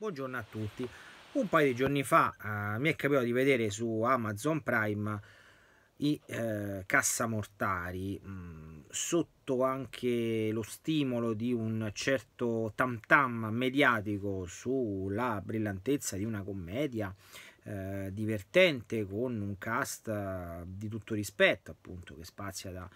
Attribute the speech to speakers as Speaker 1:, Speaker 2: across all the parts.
Speaker 1: Buongiorno a tutti. Un paio di giorni fa eh, mi è capitato di vedere su Amazon Prime i eh, cassamortari mm, sotto anche lo stimolo di un certo tam tam mediatico sulla brillantezza di una commedia eh, divertente con un cast eh, di tutto rispetto appunto che spazia da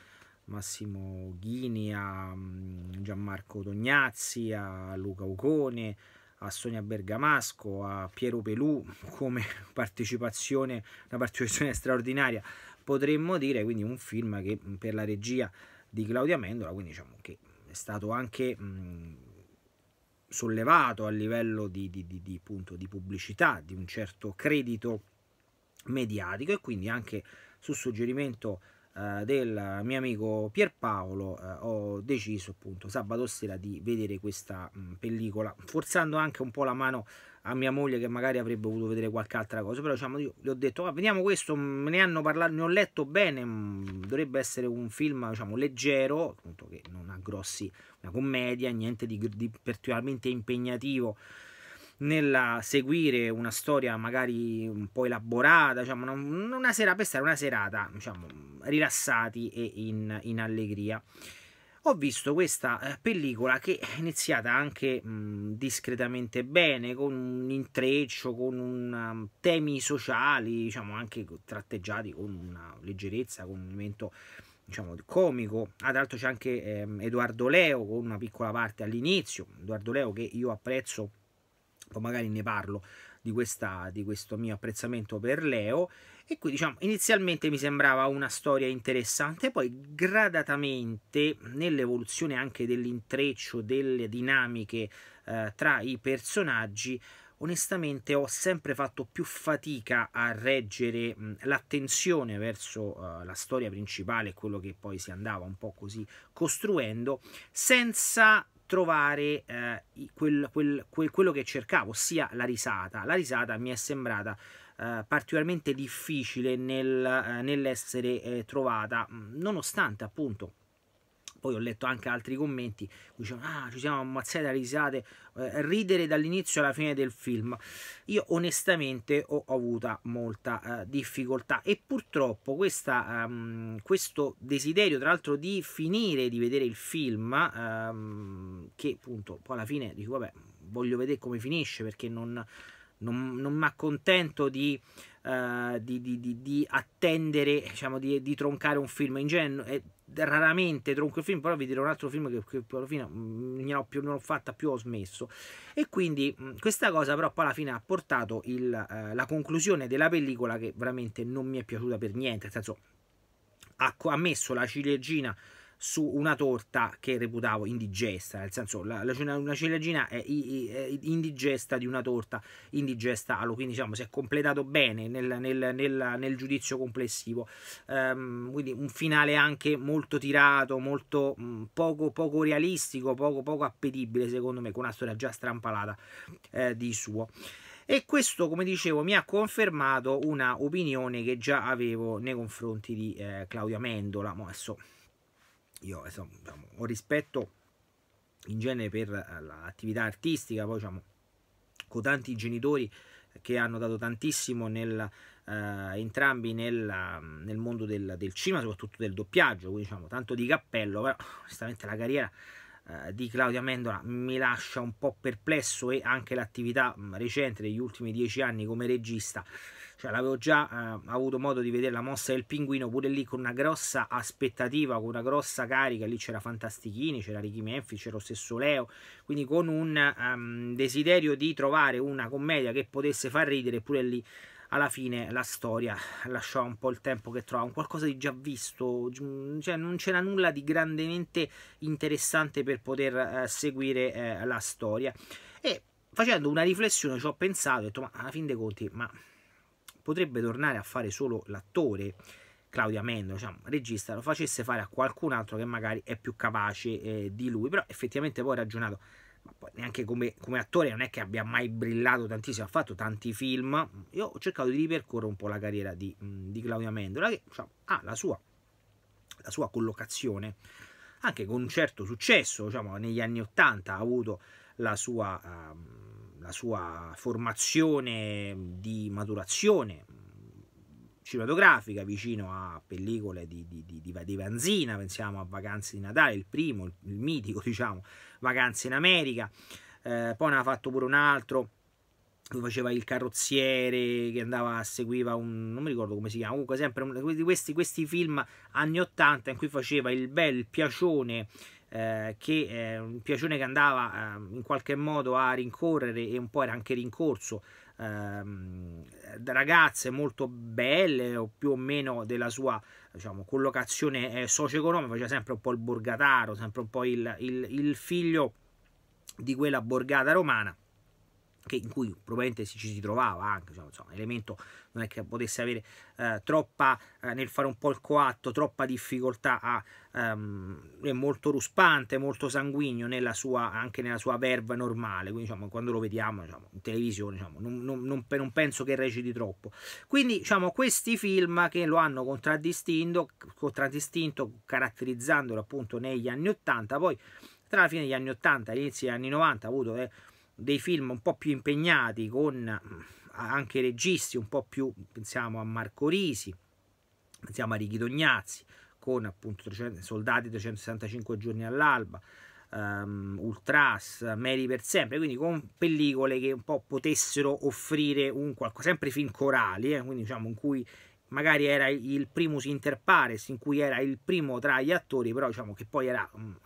Speaker 1: Massimo Ghini a mm, Gianmarco Tognazzi a Luca Ucone a Sonia Bergamasco, a Piero Pelù come partecipazione, una partecipazione straordinaria potremmo dire, quindi un film che mm, per la regia di Claudia Mendola, quindi diciamo che è stato anche mh, mm, sollevato a livello di, di, di, di, appunto, di pubblicità, di un certo credito mediatico e quindi anche su suggerimento eh, del mio amico Pierpaolo eh, ho deciso appunto sabato sera di vedere questa mh, mm, pellicola forzando anche un po' la mano a mia moglie che magari avrebbe voluto vedere qualche altra cosa però diciamo io gli ho detto ah, vediamo questo me mm, ne hanno parlato ne ho letto bene mh, mm, dovrebbe essere un film diciamo leggero appunto che non ha grossi una commedia niente di, di particolarmente impegnativo nel seguire una storia magari un po' elaborata, diciamo, una, sera per stare una serata, diciamo, rilassati e in, in allegria ho visto questa eh, pellicola che è iniziata anche mh, discretamente bene, con un intreccio, con un, um, temi sociali, diciamo anche tratteggiati con una leggerezza, con un elemento diciamo comico. Ah, tra c'è anche ehm, Edoardo Leo con una piccola parte all'inizio, Edoardo Leo che io apprezzo o magari ne parlo di, questa, di questo mio apprezzamento per Leo e qui diciamo inizialmente mi sembrava una storia interessante poi gradatamente nell'evoluzione anche dell'intreccio delle dinamiche eh, tra i personaggi onestamente ho sempre fatto più fatica a reggere l'attenzione verso uh, la storia principale, quello che poi si andava un po' così costruendo, senza trovare eh, quel, quel, quel, quello che cercavo, ossia la risata. La risata mi è sembrata eh, particolarmente difficile nel, eh, nell'essere eh, trovata, mm, nonostante appunto poi ho letto anche altri commenti, dicevano ah ci siamo ammazzati a risate, eh, ridere dall'inizio alla fine del film. Io onestamente ho, ho avuto molta eh, difficoltà e purtroppo questa, um, questo desiderio tra l'altro di finire di vedere il film, um, che appunto poi alla fine dico vabbè voglio vedere come finisce perché non, non, non mi accontento di uh, di, di, di, di, attendere, diciamo, di, troncare un film in genere. Raramente tronco il film, però vi dirò un altro film che, che alla fine mm, non, più, non, ho fatta più, ho smesso. E quindi mm, questa cosa, però, poi alla fine ha portato il, uh, la conclusione della pellicola che veramente non mi è piaciuta per niente. Nel senso, ha, ha messo la ciliegina su una torta che reputavo indigesta, nel senso la, la una ciliegina è, è, indigesta di una torta indigesta allo, quindi diciamo si è completato bene nel, nel, nel, nel giudizio complessivo, um, quindi un finale anche molto tirato, molto mh, poco, poco, realistico, poco, poco appetibile secondo me, con una storia già strampalata eh, di suo e questo come dicevo mi ha confermato una opinione che già avevo nei confronti di eh, Claudia Mendola io insomma, diciamo, ho rispetto in genere per eh, l'attività artistica, poi diciamo, con tanti genitori che hanno dato tantissimo nel, eh, entrambi nella, mm, nel mondo del, del, cinema, soprattutto del doppiaggio, quindi diciamo tanto di cappello, però onestamente la carriera eh, di Claudia Mendola mi lascia un po' perplesso e anche l'attività mm, recente degli ultimi dieci anni come regista cioè l'avevo già eh, avuto modo di vedere la mossa del pinguino pure lì con una grossa aspettativa, con una grossa carica, lì c'era Fantastichini, c'era Ricky Menfi, c'era lo stesso Leo, quindi con un um, desiderio di trovare una commedia che potesse far ridere pure lì alla fine la storia lasciava un po' il tempo che trovava, un qualcosa di già visto, cioè non c'era nulla di grandemente interessante per poter eh, seguire eh, la storia. E facendo una riflessione ci ho pensato, ho detto ma alla fin dei conti, ma potrebbe tornare a fare solo l'attore. Claudia Mendola, diciamo, regista, lo facesse fare a qualcun altro che magari è più capace eh, di lui, però effettivamente poi ho ragionato, ma poi neanche come, come, attore non è che abbia mai brillato tantissimo, ha fatto tanti film, io ho cercato di ripercorrere un po' la carriera di, mm, di Claudia Mendola, che diciamo, ha la sua, la sua, collocazione, anche con un certo successo, diciamo, negli anni Ottanta ha avuto la sua... Um, la sua formazione di maturazione cinematografica vicino a pellicole di, di, di, di, Vanzina, pensiamo a Vacanze di Natale, il primo, il, il mitico, diciamo, Vacanze in America, eh, poi ne ha fatto pure un altro lui faceva il carrozziere che andava, seguiva un, non mi ricordo come si chiama, comunque sempre un, questi, questi, film anni 80 in cui faceva il bel piacione eh, che è eh, un Piacione che andava eh, in qualche modo a rincorrere e un po' era anche rincorso ehm, ragazze molto belle o più o meno della sua diciamo, collocazione eh, socio-economica, faceva cioè sempre un po' il borgataro, sempre un po' il, il, il figlio di quella borgata romana che, in cui probabilmente ci si trovava anche, cioè, insomma, elemento non è che potesse avere eh, troppa, eh, nel fare un po' il coatto, troppa difficoltà a, ehm, è molto ruspante, molto sanguigno nella sua, anche nella sua verba normale, quindi diciamo, quando lo vediamo diciamo, in televisione diciamo, non, non, non, non, penso che reciti troppo. Quindi diciamo, questi film che lo hanno contraddistinto, contraddistinto caratterizzandolo appunto negli anni 80, poi tra la fine degli anni 80 e gli inizi degli anni 90 ha avuto... Eh, dei film un po' più impegnati con mm, anche registi un po' più, pensiamo a Marco Risi, pensiamo a Righi Dognazzi, con appunto 300, Soldati 365 giorni all'alba, um, Ultras, Mary per sempre, quindi con pellicole che un po' potessero offrire un qualcosa, sempre film corali, eh, quindi diciamo in cui magari era il primus inter pares, in cui era il primo tra gli attori, però diciamo che poi era um,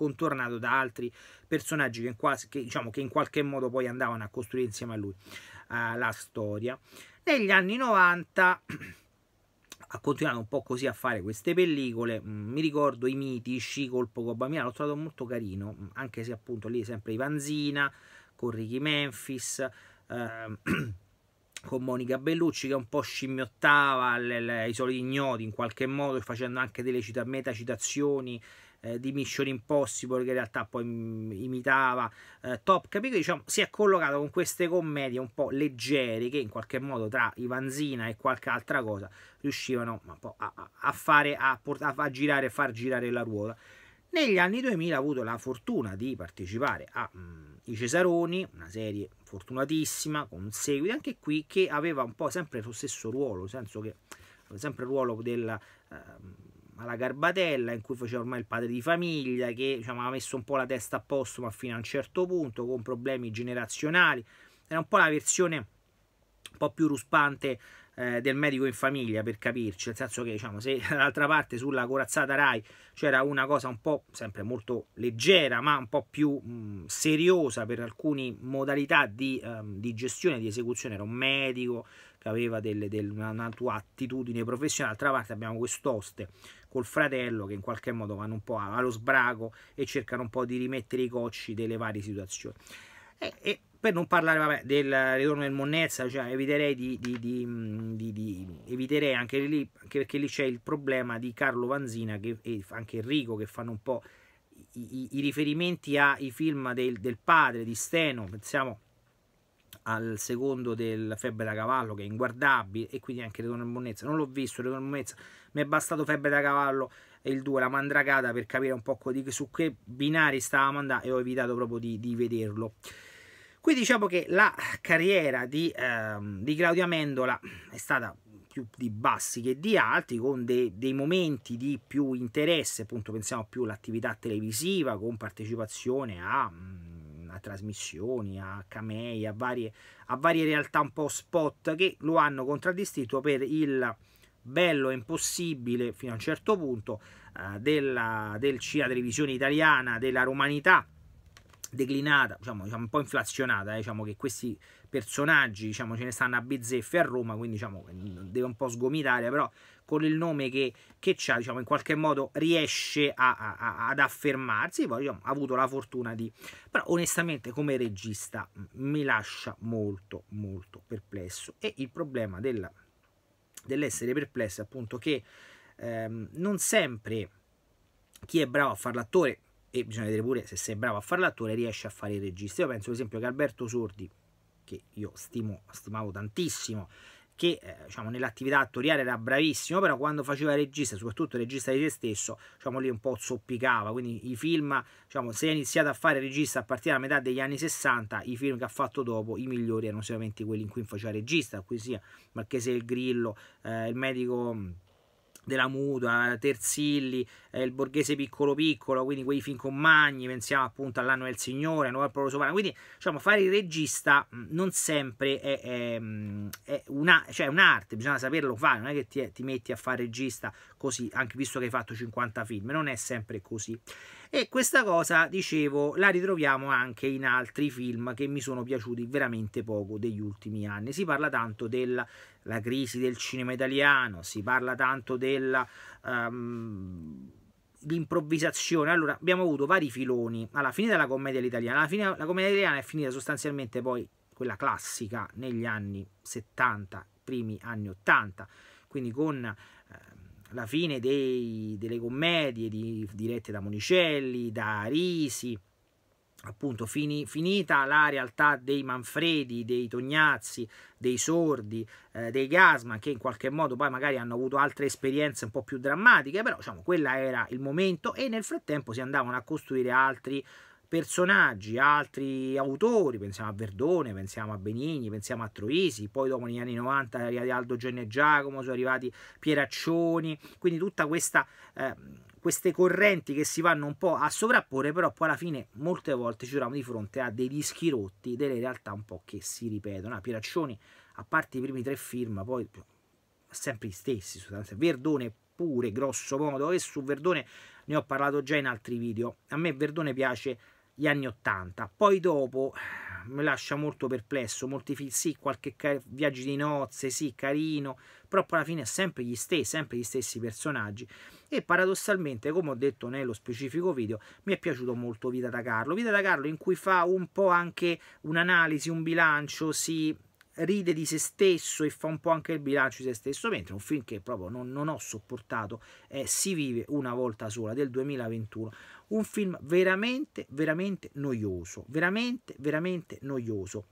Speaker 1: contornato da altri personaggi che in, quasi, che, diciamo, che in qualche modo poi andavano a costruire insieme a lui uh, la storia. Negli anni 90 ha continuato un po' così a fare queste pellicole. Mm, mi ricordo i miti, Sci, col Pogobamia, l'ho trovato molto carino, mm, anche se appunto lì sempre Ivanzina, con Ricky Memphis. Uh, con Monica Bellucci che un po' scimmiottava le, le, i soli ignoti in qualche modo facendo anche delle cita, citazioni eh, di Mission Impossible che in realtà poi mm, imitava eh, Top Capito diciamo si è collocato con queste commedie un po' leggere che in qualche modo tra Ivanzina e qualche altra cosa riuscivano a, a, fare, a, a girare, far girare la ruota negli anni 2000 ha avuto la fortuna di partecipare a mh, mm, i Cesaroni, una serie fortunatissima, con un seguito anche qui che aveva un po' sempre lo stesso ruolo, nel senso che sempre il ruolo della eh, alla Garbatella in cui faceva ormai il padre di famiglia che diciamo, aveva messo un po' la testa a posto ma fino a un certo punto con problemi generazionali era un po' la versione un po' più ruspante eh, del medico in famiglia per capirci, nel senso che diciamo, se dall'altra parte sulla corazzata Rai c'era una cosa un po' sempre molto leggera ma un po' più mh, seriosa per alcune modalità di, um, di gestione, di esecuzione, era un medico che aveva delle, del, una, una tua attitudine professionale, d'altra parte abbiamo quest'oste col fratello che in qualche modo vanno un po' allo sbraco e cercano un po' di rimettere i cocci delle varie situazioni. E, e per non parlare vabbè, del ritorno del Monnezza, cioè, eviterei, di, mm, di, di, eviterei anche, lì, anche perché lì c'è il problema di Carlo Vanzina che, e anche Enrico che fanno un po' i, i, i riferimenti ai film del, del, padre di Steno, pensiamo al secondo del Febbre da Cavallo che è inguardabile e quindi anche Ritorno del Monnezza, non l'ho visto Ritorno del Monnezza, mi è bastato Febbre da Cavallo e il 2, la mandragata per capire un po' di, su che binari stavamo andando e ho evitato proprio di vederlo. Qui diciamo che la carriera di, ehm, di Claudia Mendola è stata più di bassi che di alti, con dei, dei momenti di più interesse, appunto pensiamo più all'attività televisiva, con partecipazione a, mm, a, trasmissioni, a camei, a varie, a varie realtà un po' spot che lo hanno contraddistinto per il bello e impossibile fino a un certo punto eh, della, del CIA Televisione Italiana, della Romanità, declinata, diciamo, diciamo, un po' inflazionata, eh, diciamo che questi personaggi diciamo, ce ne stanno a bizzeffe a Roma, quindi diciamo, deve un po' sgomitare, però con il nome che, che ha, diciamo, in qualche modo riesce a, a, a, ad affermarsi, poi diciamo, ha avuto la fortuna di... però onestamente come regista mi lascia molto molto perplesso e il problema della, dell'essere perplesso è appunto che ehm, non sempre chi è bravo a fare l'attore e bisogna vedere pure se sei bravo a fare l'attore riesci a fare il regista. Io penso ad esempio che Alberto Sordi, che io stimo, stimavo tantissimo, che eh, diciamo, nell'attività attoriale era bravissimo, però quando faceva regista, soprattutto regista di se stesso, diciamo, lì un po' zoppicava, quindi i film, diciamo, se ha iniziato a fare regista a partire dalla metà degli anni 60, i film che ha fatto dopo, i migliori erano sicuramente quelli in cui faceva regista, qui sia Marchese il Grillo, eh, il medico della Mutua, eh, Terzilli, eh, il Borghese Piccolo Piccolo, quindi quei film con Magni, pensiamo appunto all'anno del Signore, Nuova Proprio Sopra, quindi diciamo fare il regista mm, non sempre è, è, mm, cioè, è un'arte, cioè un bisogna saperlo fare, non è che ti, ti metti a fare regista così, anche visto che hai fatto 50 film, non è sempre così e questa cosa dicevo la ritroviamo anche in altri film che mi sono piaciuti veramente poco degli ultimi anni si parla tanto della crisi del cinema italiano si parla tanto della um, ehm, l'improvvisazione. Allora, abbiamo avuto vari filoni alla fine della commedia italiana. Alla fine la commedia italiana è finita sostanzialmente poi quella classica negli anni 70, primi anni 80, quindi con la fine dei, delle commedie di, dirette da Monicelli, da Risi, appunto fini, finita la realtà dei Manfredi, dei Tognazzi, dei Sordi, eh, dei Gasman che in qualche modo poi magari hanno avuto altre esperienze un po' più drammatiche, però diciamo quella era il momento e nel frattempo si andavano a costruire altri personaggi, altri autori, pensiamo a Verdone, pensiamo a Benigni, pensiamo a Troisi, poi dopo negli anni 90 è arrivati Aldo Genne Giacomo, sono arrivati Pieraccioni, quindi tutta questa... Eh, queste correnti che si vanno un po' a sovrapporre, però poi alla fine molte volte ci troviamo di fronte a dei dischi rotti, delle realtà un po' che si ripetono. Ah, Pieraccioni, a parte i primi tre film, poi sempre gli stessi, Verdone pure, grosso modo, e su Verdone ne ho parlato già in altri video. A me Verdone piace gli anni 80. Poi dopo eh, mi lascia molto perplesso, molti film, sì, qualche viaggio di nozze, sì, carino, però alla fine è sempre gli stessi, sempre gli stessi personaggi. E paradossalmente, come ho detto nello specifico video, mi è piaciuto molto Vita da Carlo. Vita da Carlo in cui fa un po' anche un'analisi, un bilancio, si... Sì, ride di se stesso e fa un po' anche il bilancio di se stesso, mentre un film che proprio non, non ho sopportato è eh, Si vive una volta sola del 2021, un film veramente, veramente noioso, veramente, veramente noioso,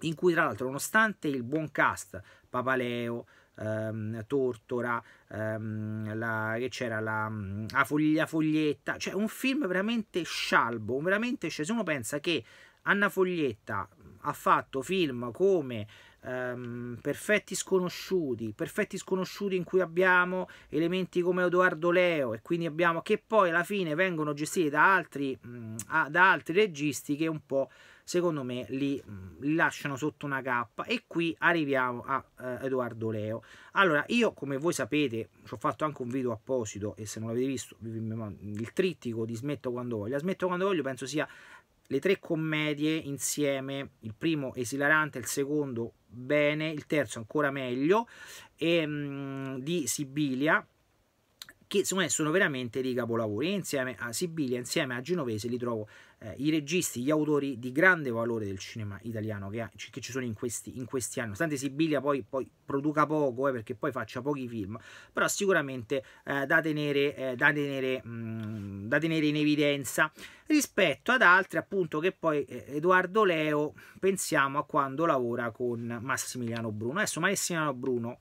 Speaker 1: in cui tra l'altro nonostante il buon cast, Papaleo, ehm, Tortora, ehm, la, che c'era la, la, foglia, foglietta, cioè un film veramente scialbo, veramente, cioè, se uno pensa che Anna Foglietta, ha fatto film come Um, perfetti sconosciuti, perfetti sconosciuti in cui abbiamo elementi come Edoardo Leo e quindi abbiamo che poi alla fine vengono gestiti da altri, mh, mm, a, da altri registi che un po' secondo me li, mh, mm, li lasciano sotto una cappa e qui arriviamo a uh, Edoardo Leo. Allora io come voi sapete ci ho fatto anche un video apposito e se non l'avete visto il trittico di smetto quando voglio, smetto quando voglio penso sia le tre commedie insieme, il primo esilarante, il secondo bene, il terzo ancora meglio, e, ehm, mh, di Sibilia, che secondo me sono veramente dei capolavori. insieme a Sibilia, insieme a Genovese, li trovo eh, i registi, gli autori di grande valore del cinema italiano che, ha, che ci sono in questi, in questi anni. Nonostante Sibilia poi, poi produca poco, eh, perché poi faccia pochi film, però sicuramente eh, da, tenere, eh, da, tenere, mh, mm, da tenere in evidenza rispetto ad altri, appunto, che poi eh, Edoardo Leo pensiamo a quando lavora con Massimiliano Bruno. Adesso Massimiliano Bruno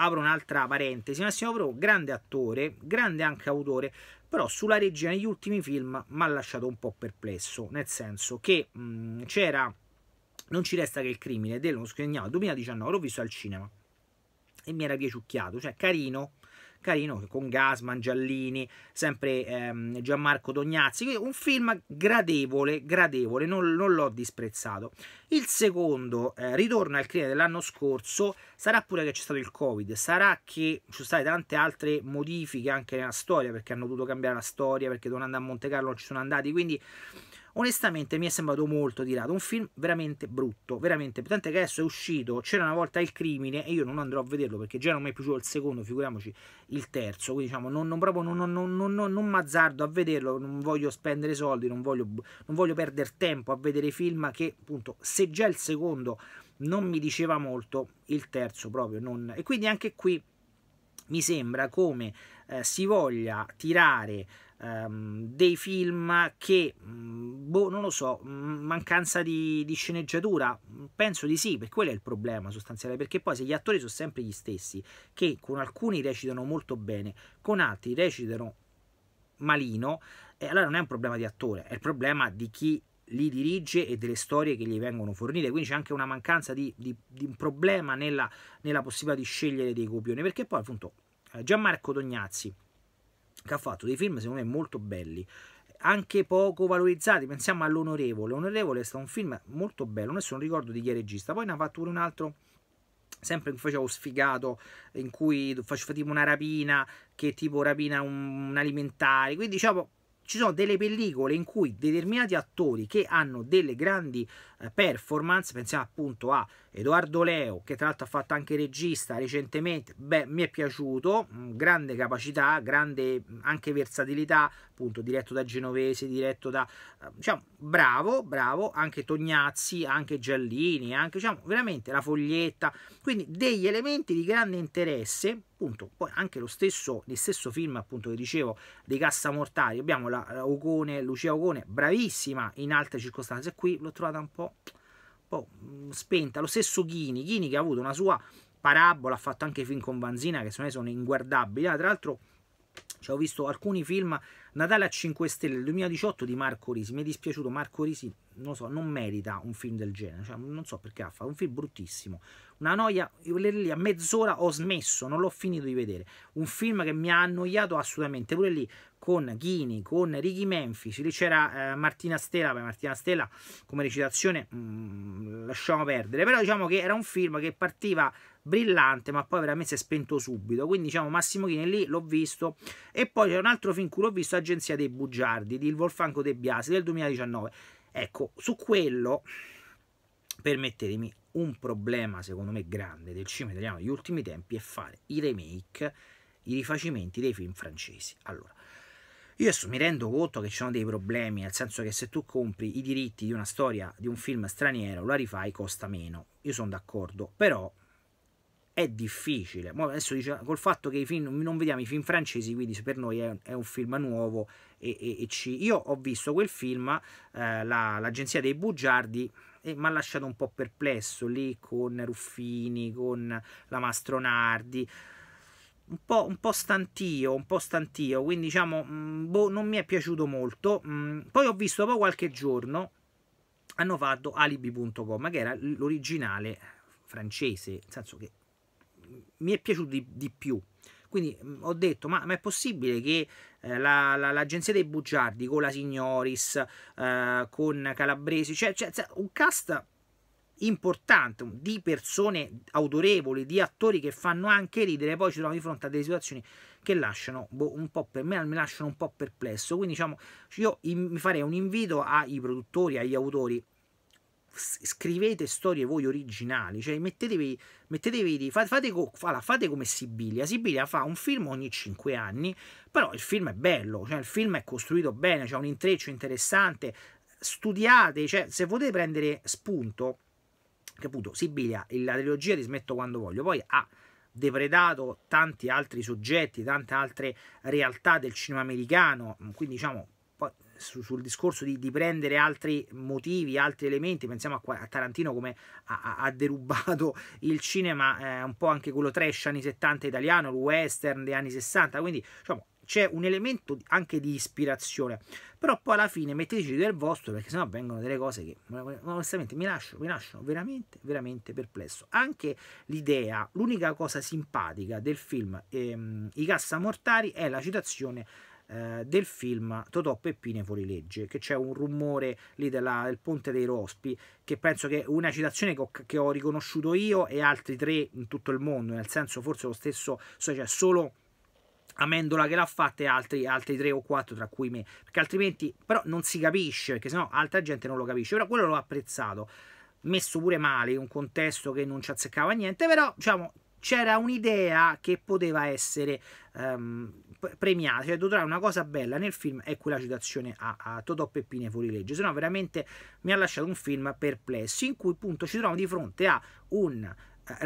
Speaker 1: apro un'altra parentesi, Massimo Pro, grande attore, grande anche autore, però sulla regia negli ultimi film mi ha lasciato un po' perplesso, nel senso che mm, c'era Non ci resta che il crimine dello scrignato 2019, l'ho visto al cinema e mi era piaciucchiato, cioè carino, carino con Gasman, Giallini, sempre ehm, Gianmarco Dognazzi, un film gradevole, gradevole, non, non l'ho disprezzato. Il secondo, eh, Ritorno al crimine dell'anno scorso, sarà pure che c'è stato il Covid, sarà che ci sono state tante altre modifiche anche nella storia, perché hanno dovuto cambiare la storia, perché Donanda a Monte Carlo non ci sono andati, quindi onestamente mi è sembrato molto tirato, un film veramente brutto, veramente, tant'è che adesso è uscito, c'era una volta il crimine e io non andrò a vederlo perché già non mi è piaciuto il secondo, figuriamoci il terzo, quindi diciamo non, non proprio non, non, non, non, non m'azzardo a vederlo, non voglio spendere soldi, non voglio, non voglio perdere tempo a vedere film che appunto se già il secondo non mi diceva molto, il terzo proprio non... E quindi anche qui mi sembra come eh, si voglia tirare ehm, dei film che, mm, boh, non lo so, mm, mancanza di, di, sceneggiatura? Penso di sì, per quello è il problema sostanziale, perché poi se gli attori sono sempre gli stessi, che con alcuni recitano molto bene, con altri recitano malino, eh, allora non è un problema di attore, è il problema di chi li dirige e delle storie che gli vengono fornite. Quindi c'è anche una mancanza di, di, di un problema nella, nella, possibilità di scegliere dei copioni. Perché poi, appunto, eh, Gianmarco Dognazzi che ha fatto dei film secondo me molto belli anche poco valorizzati. Pensiamo all'Onorevole. L'Onorevole è stato un film molto bello, adesso non ricordo di chi è regista. Poi ne ha fatto pure un altro, sempre in cui facevo sfigato, in cui facevo tipo una rapina, che tipo rapina un, un alimentare. Quindi diciamo, ci sono delle pellicole in cui determinati attori che hanno delle grandi eh, performance, pensiamo appunto a Edoardo Leo che tra l'altro ha fatto anche regista recentemente, beh mi è piaciuto, mm, grande capacità, grande mm, anche versatilità, appunto diretto da Genovese, diretto da, eh, diciamo, bravo, bravo, anche Tognazzi, anche Giallini, anche diciamo veramente la foglietta, quindi degli elementi di grande interesse Appunto, poi anche lo stesso, stesso, film appunto che dicevo di Cassa Cassamortari abbiamo la, la eh, Ogone, Lucia Ogone bravissima in altre circostanze qui l'ho trovata un po' po', boh, mm, spenta. Lo stesso Ghini, Ghini che ha avuto una sua parabola, ha fatto anche film con Vanzina che secondo me sono inguardabili. Ah, tra l'altro, cioè, ho visto alcuni film Natale a 5 stelle del 2018 di Marco Risi. Mi è dispiaciuto, Marco Risi non, so, non merita un film del genere, cioè, non so perché ha fatto, un film bruttissimo. Una noia, lì a mezz'ora ho smesso, non l'ho finito di vedere. Un film che mi ha annoiato assolutamente, pure lì con Ghini, con Ricky Memphis, lì c'era eh, Martina Stella, beh, Martina Stella come recitazione mh, mm, lasciamo perdere, però diciamo che era un film che partiva brillante, ma poi veramente si è spento subito. Quindi, diciamo, Massimo Chini lì l'ho visto. E poi c'è un altro film cui l'ho visto, Agenzia dei Bugiardi, di Il Volfanco De Biasi del 2019. Ecco, su quello, permettetemi, un problema secondo me grande del cinema italiano degli ultimi tempi è fare i remake, i rifacimenti dei film francesi. Allora, io adesso mi rendo conto che ci sono dei problemi, nel senso che se tu compri i diritti di una storia di un film straniero, la rifai costa meno. Io sono d'accordo, però è difficile. Ma adesso diciamo, col fatto che film, non vediamo i film francesi, quindi per noi è, è un film nuovo. E, e, e ci... Io ho visto quel film, eh, la, l'Agenzia dei Bugiardi, e mi ha lasciato un po' perplesso lì con Ruffini, con la Mastronardi. Un po', un po', stantio, un po' stantio, quindi diciamo, mh, mm, boh, non mi è piaciuto molto. Mh, mm, poi ho visto dopo qualche giorno, hanno fatto alibi.com, che era l'originale francese, nel senso che mi è piaciuto di, di più. Quindi mh, mm, ho detto, ma, ma, è possibile che eh, la, la, l'agenzia dei bugiardi con la Signoris, eh, con Calabresi, cioè, cioè, cioè un cast importante di persone autorevoli, di attori che fanno anche ridere, poi ci troviamo di fronte a delle situazioni che lasciano boh, un po' per me, mi lasciano un po' perplesso. Quindi diciamo, io mi farei un invito ai produttori, agli autori scrivete storie voi originali, cioè mettetevi, mettetevi fate, fate, fate, come Sibilia. Sibilia fa un film ogni 5 anni, però il film è bello, cioè il film è costruito bene, c'è cioè un intreccio interessante, studiate, cioè se potete prendere spunto, capito, Sibilia, la trilogia ti smetto quando voglio, poi ha... depredato tanti altri soggetti, tante altre realtà del cinema americano, quindi diciamo su, sul discorso di, di, prendere altri motivi, altri elementi, pensiamo a, a Tarantino come ha, ha, derubato il cinema, eh, un po' anche quello trash anni 70 italiano, il western degli anni 60, quindi diciamo c'è un elemento anche di ispirazione. Però poi alla fine metteteci del vostro, perché sennò vengono delle cose che onestamente mi lasciano, mi lasciano veramente, veramente perplesso. Anche l'idea, l'unica cosa simpatica del film ehm, I Mortari è la citazione eh, del film Totò Peppine fuorilegge, che c'è un rumore lì della, del Ponte dei Rospi, che penso che una citazione che ho, che ho, riconosciuto io e altri tre in tutto il mondo, nel senso forse lo stesso, cioè solo... Amendola che l'ha fatta e altri, altri, tre o quattro tra cui me perché altrimenti però non si capisce perché sennò altra gente non lo capisce però quello l'ho apprezzato messo pure male in un contesto che non ci azzeccava niente però diciamo c'era un'idea che poteva essere um, premiata, cioè tu una cosa bella nel film è quella citazione a, a Totò Peppine fuori legge, se no veramente mi ha lasciato un film perplesso in cui appunto ci troviamo di fronte a un eh,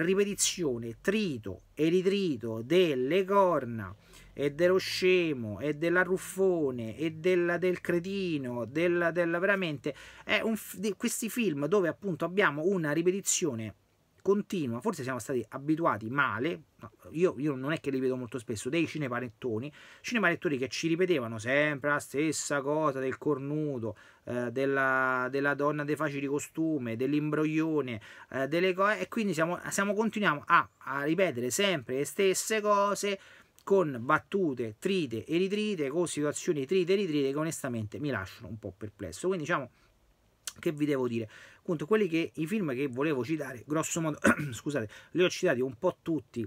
Speaker 1: ripetizione trito e ritrito delle corna e dello scemo e dell'arruffone e della, del cretino della, della veramente è un, di questi film dove appunto abbiamo una ripetizione continua, forse siamo stati abituati male, io, io, non è che li vedo molto spesso, dei cinepanettoni, cinepanettoni che ci ripetevano sempre la stessa cosa del cornuto, eh, della, della, donna dei facili costume, dell'imbroglione, eh, delle e quindi siamo, siamo continuiamo a, a ripetere sempre le stesse cose, con battute trite e ritrite, con situazioni trite e ritrite che onestamente mi lasciano un po' perplesso. Quindi diciamo che vi devo dire, appunto quelli che i film che volevo citare, grosso modo, scusate, li ho citati un po' tutti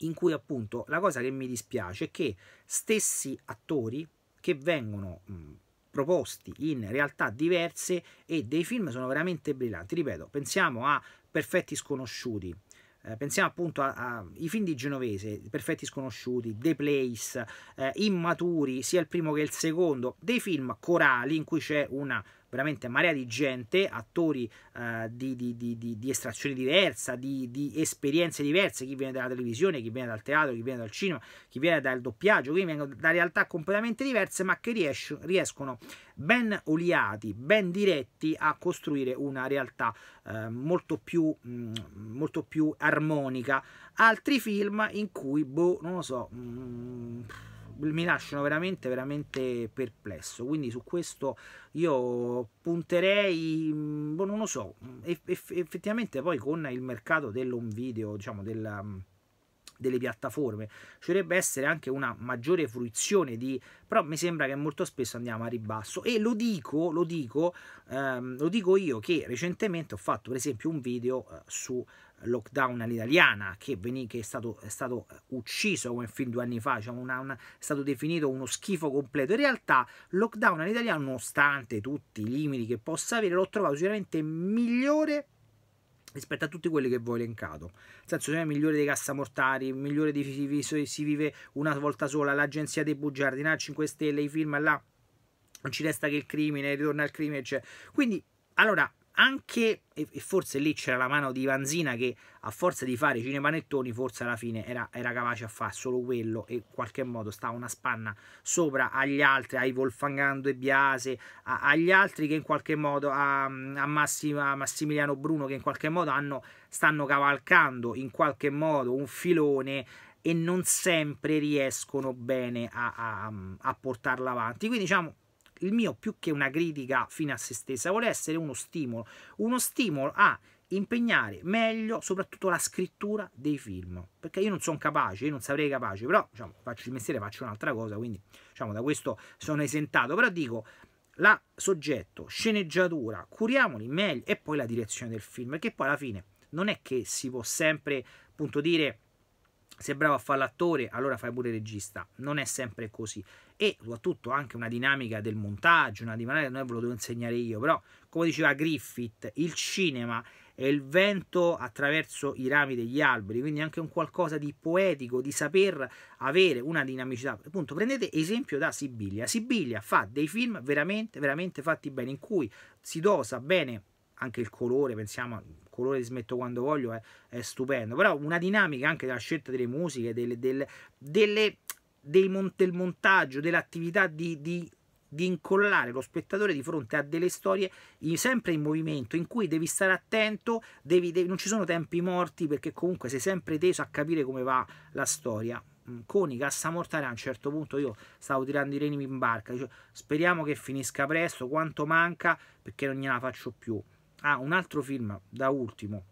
Speaker 1: in cui appunto la cosa che mi dispiace è che stessi attori che vengono mh, proposti in realtà diverse e dei film sono veramente brillanti. Ripeto, pensiamo a Perfetti Sconosciuti, eh, pensiamo appunto ai film di Genovese, Perfetti Sconosciuti, The Place, eh, Immaturi, sia il primo che il secondo, dei film corali in cui c'è una veramente marea di gente, attori eh, di, di, di, di, estrazione diversa, di, esperienze diverse, chi viene dalla televisione, chi viene dal teatro, chi viene dal cinema, chi viene dal doppiaggio, quindi vengono da realtà completamente diverse ma che ries riescono ben oliati, ben diretti a costruire una realtà eh, molto, più, mh, mm, molto più armonica. Altri film in cui, boh, non lo so... Mh, mm, mi lasciano veramente, veramente perplesso. Quindi su questo io punterei, mm, boh, non lo so, mm, eff effettivamente poi con il mercato dell'home video, diciamo, della mm, delle piattaforme ci dovrebbe essere anche una maggiore fruizione di però mi sembra che molto spesso andiamo a ribasso e lo dico lo dico ehm, lo dico io che recentemente ho fatto per esempio un video eh, su lockdown all'italiana che, che è, stato, è, stato, eh, ucciso come film due anni fa, diciamo una, una, è stato definito uno schifo completo. In realtà lockdown all'italiana, nonostante tutti i limiti che possa avere, l'ho trovato sicuramente migliore rispetto a tutti quelli che vi ho elencato. Nel senso, non è migliore dei Cassamortari, migliore di Si vive una volta sola, l'agenzia dei bugiardi, a 5 Stelle, i film là, non ci resta che il crimine, ritorna al crimine, eccetera. Quindi, allora, anche, e forse lì c'era la mano di Vanzina che a forza di fare cinepanettoni forse alla fine era, era capace a fare solo quello e in qualche modo stava una spanna sopra agli altri, ai Wolfangando e Biase, a, agli altri che in qualche modo, a, a, Massim, a, Massimiliano Bruno che in qualche modo hanno, stanno cavalcando in qualche modo un filone e non sempre riescono bene a, a portarla avanti. Quindi diciamo il mio più che una critica fine a se stessa, vuole essere uno stimolo, uno stimolo a impegnare meglio soprattutto la scrittura dei film perché io non sono capace, io non sarei capace però diciamo, faccio il mestiere, faccio un'altra cosa quindi diciamo, da questo sono esentato però dico la soggetto, sceneggiatura, curiamoli meglio e poi la direzione del film perché poi alla fine non è che si può sempre appunto dire sei bravo a fare l'attore allora fai pure il regista non è sempre così e soprattutto anche una dinamica del montaggio, una dinamica che noi ve lo devo insegnare io, però come diceva Griffith, il cinema è il vento attraverso i rami degli alberi, quindi anche un qualcosa di poetico, di saper avere una dinamicità. Appunto, prendete esempio da Sibiglia. Sibiglia fa dei film veramente, veramente fatti bene, in cui si dosa bene anche il colore, pensiamo, il colore smetto quando voglio, è, eh, è, stupendo, però una dinamica anche della scelta delle musiche, delle, delle, delle mon del montaggio, dell'attività di, di, di, incollare lo spettatore di fronte a delle storie sempre in movimento, in cui devi stare attento, devi, devi, non ci sono tempi morti perché comunque sei sempre teso a capire come va la storia. Mm, con i cassa mortale a un certo punto io stavo tirando i reni in barca, dicevo, speriamo che finisca presto, quanto manca perché non gliela faccio più. Ah, un altro film da ultimo,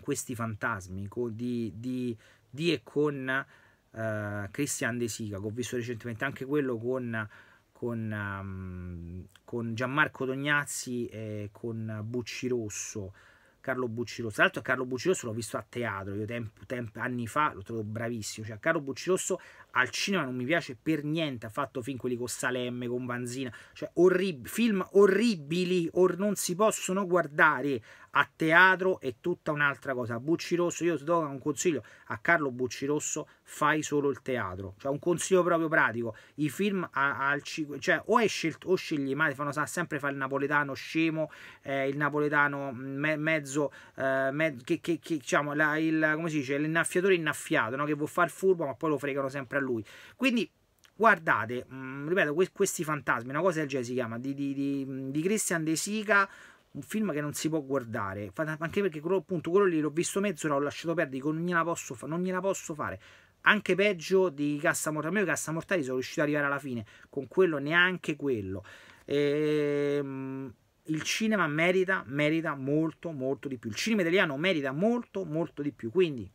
Speaker 1: Questi fantasmi di, di, di e con eh, Christian De Sica, che ho visto recentemente anche quello con, con, um, con Gianmarco Tognazzi e con Bucci Rosso. Carlo Bucci Rosso, Tra l'altro Carlo Bucci Rosso l'ho visto a teatro, io tempo, tempo, anni fa, l'ho trovato bravissimo. Cioè, Carlo Bucci Rosso al cinema non mi piace per niente, ha fatto film quelli con Salemme, con Vanzina, cioè orrib- film orribili, or- non si possono guardare a teatro è tutta un'altra cosa. Bucci Rosso, io ti do un consiglio a Carlo Bucci Rosso, fai solo il teatro, cioè un consiglio proprio pratico, i film al cinema, cioè o, scelto, o scegli male, fanno sa, sempre fare il napoletano scemo, eh, il napoletano mm, me, mezzo, eh, me, che, che, che, diciamo, la, il, come si dice, l'innaffiatore innaffiato, no? che vuol fare il furbo ma poi lo fregano sempre a lui. Quindi guardate, mh, mm, ripeto, que- questi fantasmi, una cosa del genere si chiama, di, di, di, di Christian De Sica un film che non si può guardare, anche perché quello, appunto, quello lì l'ho visto mezz'ora, l'ho lasciato perdere, non gliela posso, fa- non gliela posso fare. Anche peggio di Cassa Mortale, io Cassa Mortale sono riuscito ad arrivare alla fine, con quello neanche quello. Ehm, il cinema merita, merita molto, molto di più. Il cinema italiano merita molto, molto di più. Quindi,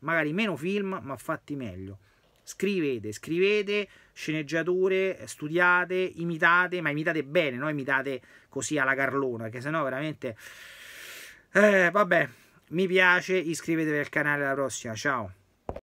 Speaker 1: magari meno film, ma fatti meglio scrivete, scrivete sceneggiature, eh, studiate, imitate, ma imitate bene, non imitate così alla Carlona, che sennò veramente... Eh, vabbè, mi piace, iscrivetevi al canale alla prossima, ciao!